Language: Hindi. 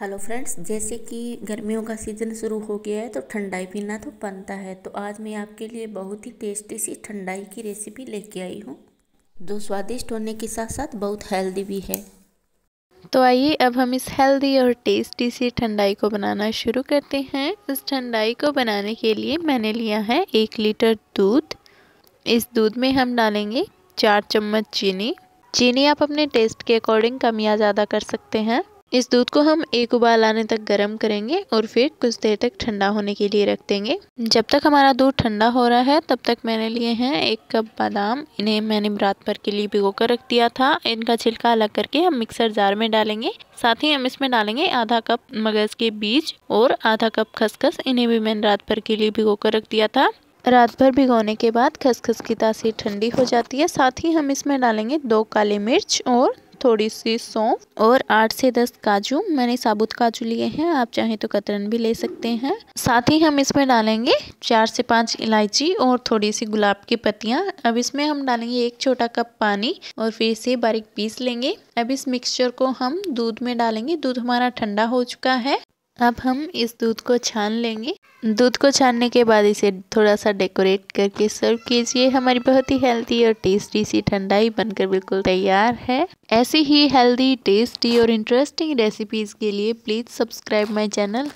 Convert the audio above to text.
हेलो फ्रेंड्स जैसे कि गर्मियों का सीज़न शुरू हो गया है तो ठंडाई पीना तो बनता है तो आज मैं आपके लिए बहुत ही टेस्टी सी ठंडाई की रेसिपी लेके आई हूँ जो स्वादिष्ट होने के साथ साथ बहुत हेल्दी भी है तो आइए अब हम इस हेल्दी और टेस्टी सी ठंडाई को बनाना शुरू करते हैं इस ठंडाई को बनाने के लिए मैंने लिया है एक लीटर दूध इस दूध में हम डालेंगे चार चम्मच चीनी चीनी आप अपने टेस्ट के अकॉर्डिंग कम या ज़्यादा कर सकते हैं इस दूध को हम एक उबाल आने तक गर्म करेंगे और फिर कुछ देर तक ठंडा होने के लिए रख देंगे जब तक हमारा दूध ठंडा हो रहा है तब तक मैंने लिए हैं एक कप बादाम इन्हें मैंने रात भर के लिए भिगो कर रख दिया था इनका छिलका अलग करके हम मिक्सर जार में डालेंगे साथ ही हम इसमें डालेंगे आधा कप मगज के बीज और आधा कप खसखस इन्हें भी मैंने रात भर के लिए भिगो कर रख दिया था रात भर भिगोने के बाद खसखस की तासीर ठंडी हो जाती है साथ ही हम इसमें डालेंगे दो काली मिर्च और थोड़ी सी सौंफ और आठ से दस काजू मैंने साबुत काजू लिए हैं आप चाहें तो कतरन भी ले सकते हैं साथ ही हम इसमें डालेंगे चार से पांच इलायची और थोड़ी सी गुलाब की पत्तियां अब इसमें हम डालेंगे एक छोटा कप पानी और फिर इसे बारीक पीस लेंगे अब इस मिक्सचर को हम दूध में डालेंगे दूध हमारा ठंडा हो चुका है अब हम इस दूध को छान लेंगे दूध को छानने के बाद इसे थोड़ा सा डेकोरेट करके सर्व कीजिए हमारी बहुत ही हेल्दी और टेस्टी सी ठंडाई बनकर बिल्कुल तैयार है ऐसी ही हेल्दी टेस्टी और इंटरेस्टिंग रेसिपीज़ के लिए प्लीज़ सब्सक्राइब माई चैनल